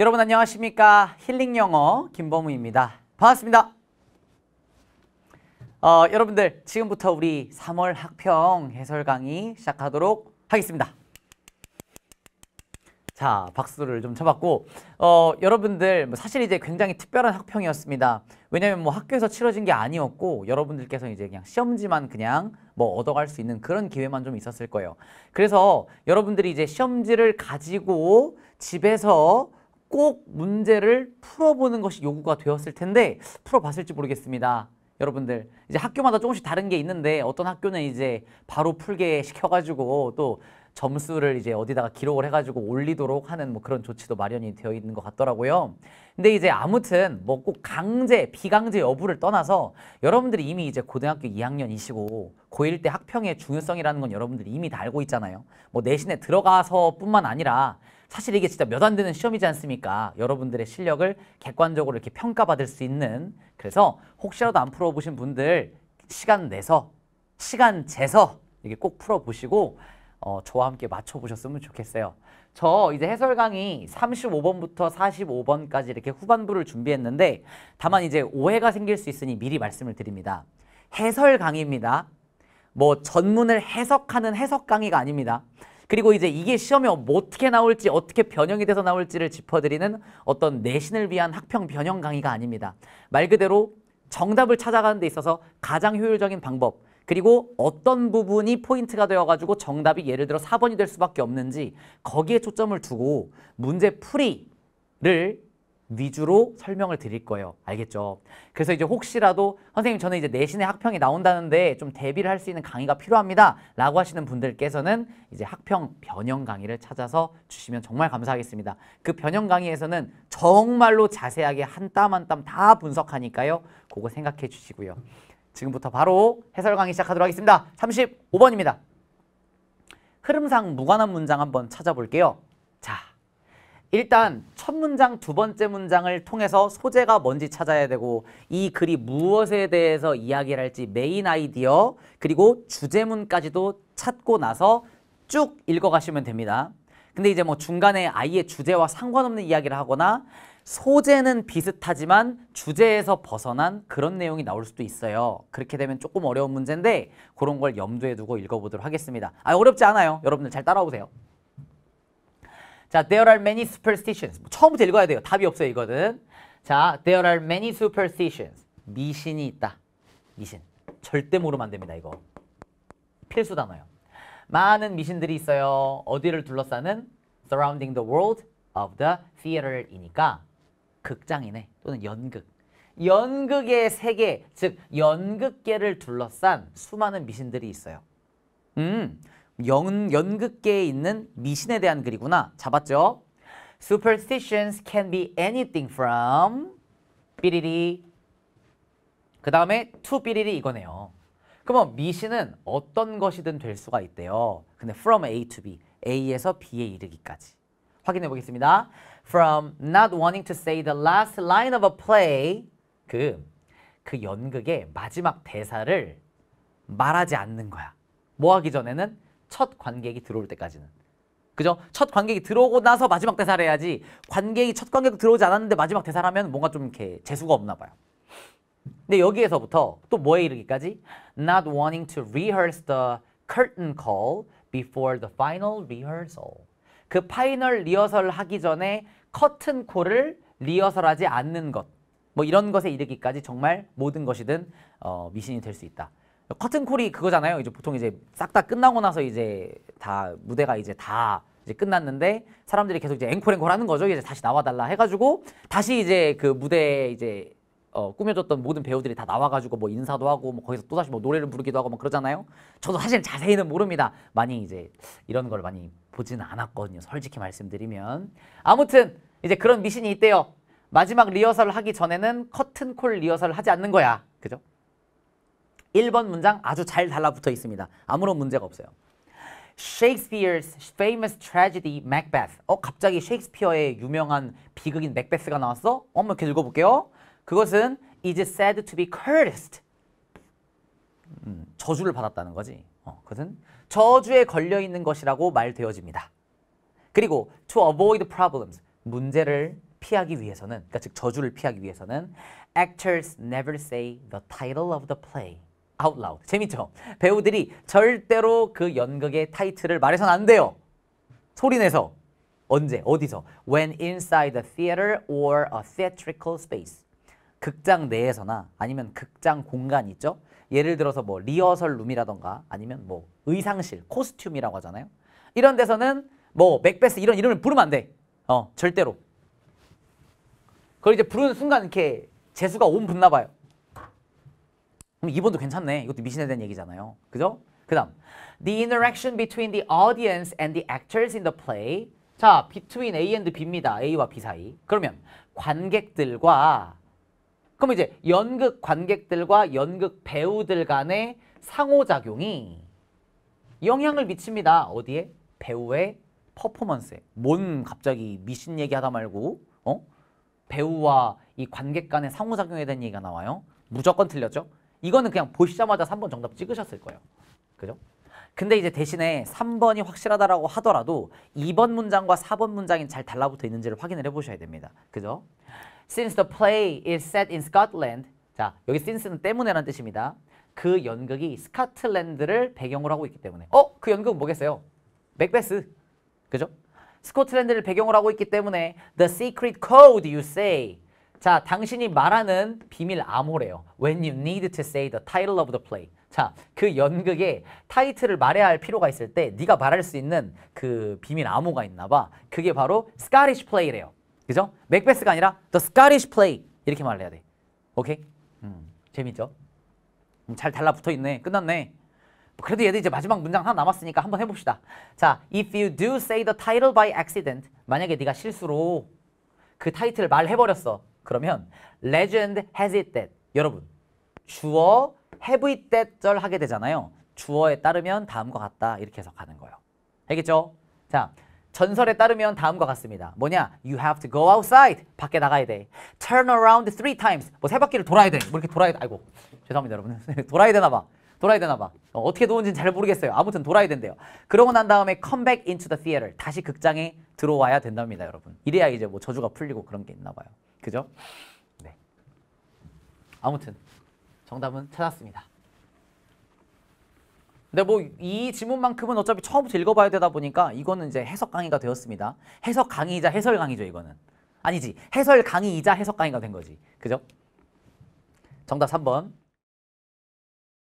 여러분 안녕하십니까 힐링 영어 김범우입니다 반갑습니다 어, 여러분들 지금부터 우리 3월 학평 해설 강의 시작하도록 하겠습니다 자 박수를 좀 쳐봤고 어, 여러분들 뭐 사실 이제 굉장히 특별한 학평이었습니다 왜냐면 뭐 학교에서 치러진 게 아니었고 여러분들께서 이제 그냥 시험지만 그냥 뭐 얻어갈 수 있는 그런 기회만 좀 있었을 거예요 그래서 여러분들이 이제 시험지를 가지고 집에서 꼭 문제를 풀어보는 것이 요구가 되었을 텐데 풀어봤을지 모르겠습니다. 여러분들 이제 학교마다 조금씩 다른 게 있는데 어떤 학교는 이제 바로 풀게 시켜가지고 또 점수를 이제 어디다가 기록을 해가지고 올리도록 하는 뭐 그런 조치도 마련이 되어 있는 것 같더라고요. 근데 이제 아무튼 뭐 꼭 강제, 비강제 여부를 떠나서 여러분들이 이미 이제 고등학교 2학년이시고 고1 때 학평의 중요성이라는 건 여러분들이 이미 다 알고 있잖아요. 뭐 내신에 들어가서 뿐만 아니라 사실 이게 진짜 몇 안 되는 시험이지 않습니까? 여러분들의 실력을 객관적으로 이렇게 평가받을 수 있는 그래서 혹시라도 안 풀어보신 분들 시간 내서 시간 재서 이게 꼭 풀어보시고 어, 저와 함께 맞춰보셨으면 좋겠어요. 저 이제 해설 강의 35번부터 45번까지 이렇게 후반부를 준비했는데 다만 이제 오해가 생길 수 있으니 미리 말씀을 드립니다. 해설 강의입니다. 뭐 전문을 해석하는 해석 강의가 아닙니다. 그리고 이제 이게 시험에 어떻게 나올지 어떻게 변형이 돼서 나올지를 짚어드리는 어떤 내신을 위한 학평 변형 강의가 아닙니다. 말 그대로 정답을 찾아가는 데 있어서 가장 효율적인 방법 그리고 어떤 부분이 포인트가 되어가지고 정답이 예를 들어 4번이 될 수밖에 없는지 거기에 초점을 두고 문제 풀이를 위주로 설명을 드릴 거예요. 알겠죠? 그래서 이제 혹시라도 선생님 저는 이제 내신에 학평이 나온다는데 좀 대비를 할 수 있는 강의가 필요합니다. 라고 하시는 분들께서는 이제 학평 변형 강의를 찾아서 주시면 정말 감사하겠습니다. 그 변형 강의에서는 정말로 자세하게 한 땀 한 땀 다 분석하니까요. 그거 생각해 주시고요. 지금부터 바로 해설 강의 시작하도록 하겠습니다. 35번입니다. 흐름상 무관한 문장 한번 찾아볼게요. 자, 일단 첫 문장, 두 번째 문장을 통해서 소재가 뭔지 찾아야 되고 이 글이 무엇에 대해서 이야기를 할지 메인 아이디어 그리고 주제문까지도 찾고 나서 쭉 읽어가시면 됩니다. 근데 이제 뭐 중간에 아예 주제와 상관없는 이야기를 하거나 소재는 비슷하지만 주제에서 벗어난 그런 내용이 나올 수도 있어요. 그렇게 되면 조금 어려운 문제인데 그런 걸 염두에 두고 읽어보도록 하겠습니다. 아 어렵지 않아요. 여러분들 잘 따라오세요. 자, there are many superstitions. 뭐 처음부터 읽어야 돼요. 답이 없어요, 이거는. 자, there are many superstitions. 미신이 있다. 미신. 절대 모르면 안 됩니다, 이거. 필수 단어예요. 많은 미신들이 있어요. 어디를 둘러싸는 surrounding the world of the theater이니까 극장이네 또는 연극. 연극의 세계, 즉 연극계를 둘러싼 수많은 미신들이 있어요. 음, 연, 연극계에 있는 미신에 대한 글이구나. 잡았죠? Superstitions can be anything from 삐리리 그 다음에 to 삐리리 이거네요. 그러면 미신은 어떤 것이든 될 수가 있대요. 근데 from A to B, A에서 B에 이르기까지. 확인해 보겠습니다. From not wanting to say the last line of a play 그, 그 연극의 마지막 대사를 말하지 않는 거야. 뭐 하기 전에는 첫 관객이 들어올 때까지는. 그죠? 첫 관객이 들어오고 나서 마지막 대사를 해야지 관객이 첫 관객 들어오지 않았는데 마지막 대사를 하면 뭔가 좀 이렇게 재수가 없나 봐요. 근데 여기에서부터 또 뭐에 이르기까지 not wanting to rehearse the curtain call before the final rehearsal. 그 파이널 리허설 하기 전에 커튼 콜을 리허설하지 않는 것. 뭐 이런 것에 이르기까지 정말 모든 것이든 어, 미신이 될 수 있다. 커튼콜이 그거잖아요. 이제 보통 이제 싹 다 끝나고 나서 이제 다 무대가 이제 다 이제 끝났는데 사람들이 계속 이제 앵콜 앵콜 하는 거죠. 이제 다시 나와달라 해가지고 다시 이제 그 무대에 이제 어, 꾸며졌던 모든 배우들이 다 나와가지고 뭐 인사도 하고 뭐 거기서 또 다시 뭐 노래를 부르기도 하고 뭐 그러잖아요. 저도 사실 자세히는 모릅니다. 많이 이제 이런 걸 많이 보지는 않았거든요. 솔직히 말씀드리면 아무튼 이제 그런 미신이 있대요. 마지막 리허설 하기 전에는 커튼콜 리허설을 하지 않는 거야. 그죠? 1번 문장 아주 잘 달라붙어 있습니다. 아무런 문제가 없어요. Shakespeare's famous tragedy Macbeth. 어, 갑자기 셰익스피어의 유명한 비극인 맥베스가 나왔어? 어, 이렇게 읽어볼게요. 그것은 is said to be cursed. 음, 저주를 받았다는 거지. 어, 그것은 저주에 걸려 있는 것이라고 말되어집니다. 그리고 to avoid problems. 문제를 피하기 위해서는, 그러니까 즉 저주를 피하기 위해서는 actors never say the title of the play. out l o 재밌죠? 배우들이 절대로 그 연극의 타이틀을 말해서는 안 돼요. 소리내서. 언제? 어디서? When inside a theater or a theatrical space. 극장 내에서나 아니면 극장 공간 있죠? 예를 들어서 뭐 리허설 룸이라던가 아니면 뭐 의상실, 코스튬이라고 하잖아요. 이런 데서는 뭐 맥베스 이런 이름을 부르면 안 돼. 어, 절대로. 그걸 이제 부르는 순간 이렇게 재수가 온 붙나 봐요. 그럼 2번도 괜찮네. 이것도 미신에 대한 얘기잖아요. 그죠? 그 다음 The interaction between the audience and the actors in the play 자, between A and B입니다. A와 B 사이. 그러면 관객들과 그럼 이제 연극 관객들과 연극 배우들 간의 상호작용이 영향을 미칩니다. 어디에? 배우의 퍼포먼스에. 뭔 갑자기 미신 얘기하다 말고 어? 배우와 이 관객 간의 상호작용에 대한 얘기가 나와요. 무조건 틀렸죠? 이거는 그냥 보시자마자 3번 정답 찍으셨을 거예요. 그죠? 근데 이제 대신에 3번이 확실하다라고 하더라도 2번 문장과 4번 문장이 잘 달라붙어 있는지를 확인을 해보셔야 됩니다. 그죠? Since the play is set in Scotland 자, 여기 since는 때문에란 뜻입니다. 그 연극이 스코틀랜드를 배경으로 하고 있기 때문에 어? 그 연극 뭐겠어요? 맥베스 그죠? 스코틀랜드를 배경으로 하고 있기 때문에 The secret code you say 자, 당신이 말하는 비밀 암호래요. When you need to say the title of the play. 자, 그 연극의 타이틀을 말해야 할 필요가 있을 때 네가 말할 수 있는 그 비밀 암호가 있나 봐. 그게 바로 Scottish play래요. 그죠? 맥베스가 아니라 the Scottish play 이렇게 말 해야 돼. 오케이? 음, 재밌죠? 음, 잘 달라붙어 있네. 끝났네. 뭐 그래도 얘도 이제 마지막 문장 하나 남았으니까 한번 해봅시다. 자, if you do say the title by accident, 만약에 네가 실수로 그 타이틀을 말해버렸어. 그러면 legend has it that 여러분 주어 have it that 절 하게 되잖아요. 주어에 따르면 다음과 같다 이렇게 해석하는 거예요. 알겠죠? 자 전설에 따르면 다음과 같습니다. 뭐냐? You have to go outside. 밖에 나가야 돼. Turn around three times. 뭐 세 바퀴를 돌아야 돼. 뭐 이렇게 돌아야 돼. 아이고 죄송합니다 여러분. 돌아야 되나 봐. 돌아야 되나 봐. 어, 떻게 도는지는 잘 모르겠어요. 아무튼 돌아야 된대요. 그러고 난 다음에 come back into the theater. 다시 극장에 들어와야 된답니다, 여러분. 이래야 이제 뭐 저주가 풀리고 그런 게 있나 봐요. 그죠? 네. 아무튼 정답은 찾았습니다. 근데 뭐이 지문만큼은 어차피 처음부터 읽어봐야 되다 보니까 이거는 이제 해석 강의가 되었습니다. 해석 강의이자 해설 강의죠 이거는. 아니지 해설 강의이자 해석 강의가 된 거지. 그죠? 정답 3번.